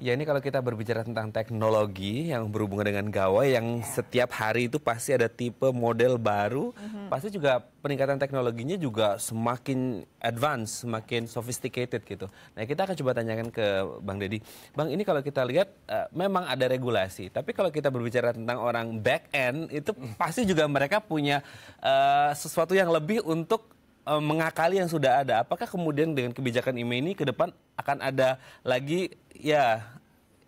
Ya ini kalau kita berbicara tentang teknologi yang berhubungan dengan gawai yang iya. setiap hari itu pasti ada tipe model baru, mm-hmm. pasti juga peningkatan teknologinya juga semakin advance, semakin sophisticated gitu. Nah kita akan coba tanyakan ke Bang Deddy, Bang ini kalau kita lihat uh, memang ada regulasi, tapi kalau kita berbicara tentang orang back end itu mhm. pasti juga mereka punya uh, sesuatu yang lebih untuk Eh, mengakali yang sudah ada. Apakah kemudian dengan kebijakan IMEI ini ke depan akan ada lagi ya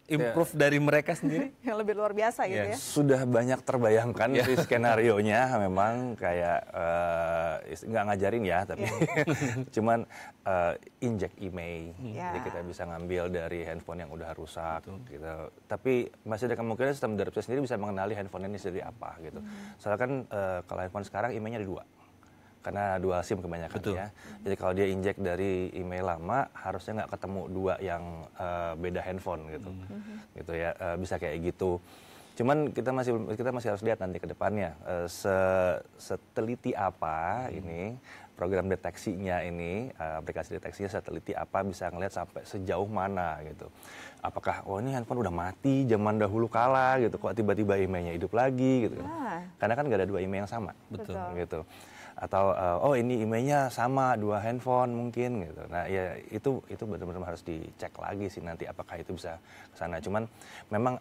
improve yeah. dari mereka sendiri? yang lebih luar biasa gitu ya. ya. Sudah banyak terbayangkan yeah. sih skenario-nya memang kayak uh, nggak ngajarin ya tapi yeah. cuman uh, eh, inject IMEI. Yeah. Jadi kita bisa ngambil dari handphone yang udah rusak Betul. gitu. Tapi masih ada kemungkinan sistem dari sendiri bisa mengenali handphone ini sendiri apa gitu. Mm. Soalnya kan uh, kalau handphone sekarang IMEI-nya ada dua karena dua SIM kebanyakan Betul. ya. Jadi kalau dia injek dari email lama, harusnya nggak ketemu dua yang uh, beda handphone gitu, hmm. hmm. gitu ya uh, bisa kayak gitu. Cuman kita masih kita masih harus lihat nanti ke depannya uh, seteliti apa hmm. ini program deteksinya ini uh, aplikasi deteksinya seteliti apa bisa ngelihat sampai sejauh mana gitu. Apakah oh ini handphone udah mati zaman dahulu kala gitu kok tiba-tiba emailnya hidup lagi gitu. Ah. Karena kan nggak ada dua email yang sama. Betul. Gitu atau uh, oh ini emailnya sama dua handphone mungkin gitu. Nah ya itu itu benar-benar harus dicek lagi sih nanti apakah itu bisa ke sana. Cuman memang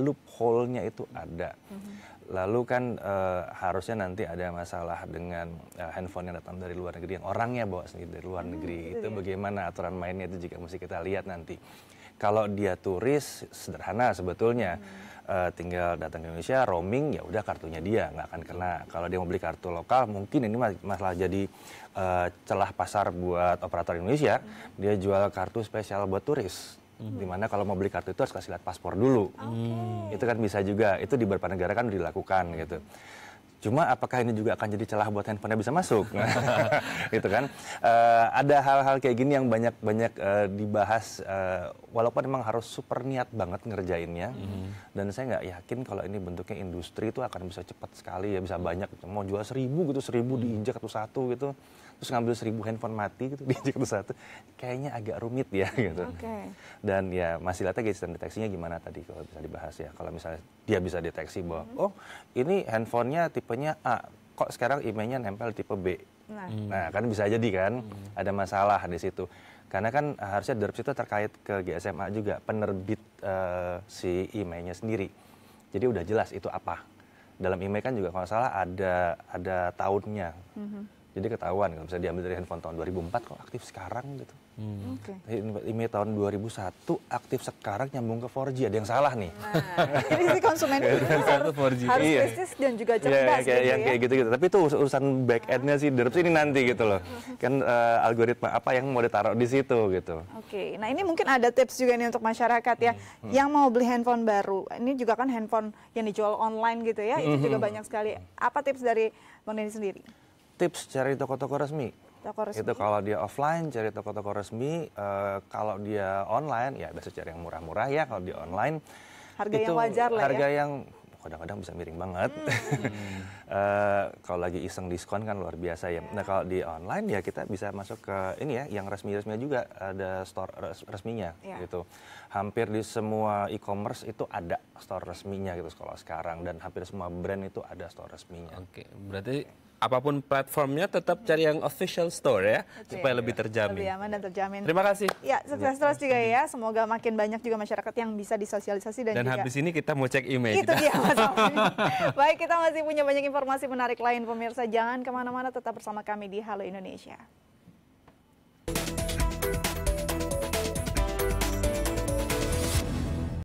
loophole-nya itu ada. Mm-hmm. Lalu kan uh, harusnya nanti ada masalah dengan uh, handphone yang datang dari luar negeri yang orangnya bawa sendiri dari luar mm-hmm. negeri. Itu ya. bagaimana aturan mainnya itu jika mesti kita lihat nanti. Kalau dia turis sederhana sebetulnya. Mm-hmm uh, tinggal datang ke Indonesia roaming ya udah kartunya dia nggak akan kena kalau dia mau beli kartu lokal mungkin ini masalah jadi uh, celah pasar buat operator Indonesia hmm. dia jual kartu spesial buat turis Hmm. Dimana kalau mau beli kartu itu harus kasih lihat paspor dulu. Okay. Itu kan bisa juga. Itu di beberapa negara kan dilakukan gitu. Cuma apakah ini juga akan jadi celah buat handphonenya bisa masuk? gitu kan. Uh, ada hal-hal kayak gini yang banyak-banyak uh, eh, dibahas uh, walaupun memang harus super niat banget ngerjainnya. Mm-hmm. Dan saya nggak yakin kalau ini bentuknya industri itu akan bisa cepat sekali ya bisa banyak mau jual seribu gitu seribu mm-hmm. diinjak satu-satu gitu terus ngambil seribu handphone mati gitu diinjak satu-satu kayaknya agak rumit ya gitu. Okay. Dan ya masih lihatnya guys deteksinya gimana tadi kalau bisa dibahas ya kalau misalnya dia bisa deteksi bahwa mm-hmm. oh ini handphonenya tipe tipenya A, kok sekarang emailnya nempel tipe B. Nah, hmm. Nah, kan bisa jadi kan hmm. ada masalah di situ. Karena kan harusnya dari situ terkait ke GSMA juga penerbit uh, si emailnya sendiri. Jadi udah jelas itu apa. Dalam email kan juga kalau salah ada ada tahunnya. Hmm jadi ketahuan kalau misalnya diambil dari handphone tahun 2004 kok aktif sekarang gitu. Hmm. Okay. Ini tahun 2001 aktif sekarang nyambung ke 4G ada yang salah nih. Nah, jadi si konsumen itu harus, 4G. harus iya. kritis dan juga iya, cerdas ya, kayak, gitu yang ya. kayak gitu-gitu. Tapi itu urusan back endnya sih dari sini nanti gitu loh. Kan uh, algoritma apa yang mau ditaruh di situ gitu. Oke. Okay. Nah, ini mungkin ada tips juga nih untuk masyarakat ya hmm. yang mau beli handphone baru. Ini juga kan handphone yang dijual online gitu ya, itu hmm. juga banyak sekali. Apa tips dari Bang Denny sendiri? tips cari toko-toko resmi. Toko resmi. Itu kalau dia offline cari toko-toko resmi, uh, kalau dia online ya bisa cari yang murah-murah ya kalau dia online. Harga itu yang wajar lah ya. harga ya. yang kadang-kadang bisa miring banget. Hmm. uh, kalau lagi iseng diskon kan luar biasa ya. Nah kalau di online ya kita bisa masuk ke ini ya, yang resmi-resminya juga ada store res resminya yeah. gitu. Hampir di semua e-commerce itu ada store resminya gitu kalau sekarang dan hampir semua brand itu ada store resminya. Oke, okay. berarti apapun platformnya tetap cari yang official store ya okay. supaya lebih terjamin. Lebih aman dan terjamin. Terima kasih. Ya, sukses terus juga ya. Semoga makin banyak juga masyarakat yang bisa disosialisasi dan Dan juga... habis ini kita mau cek email. Itu dia Mas Baik, kita masih punya banyak informasi menarik lain pemirsa. Jangan kemana mana tetap bersama kami di Halo Indonesia.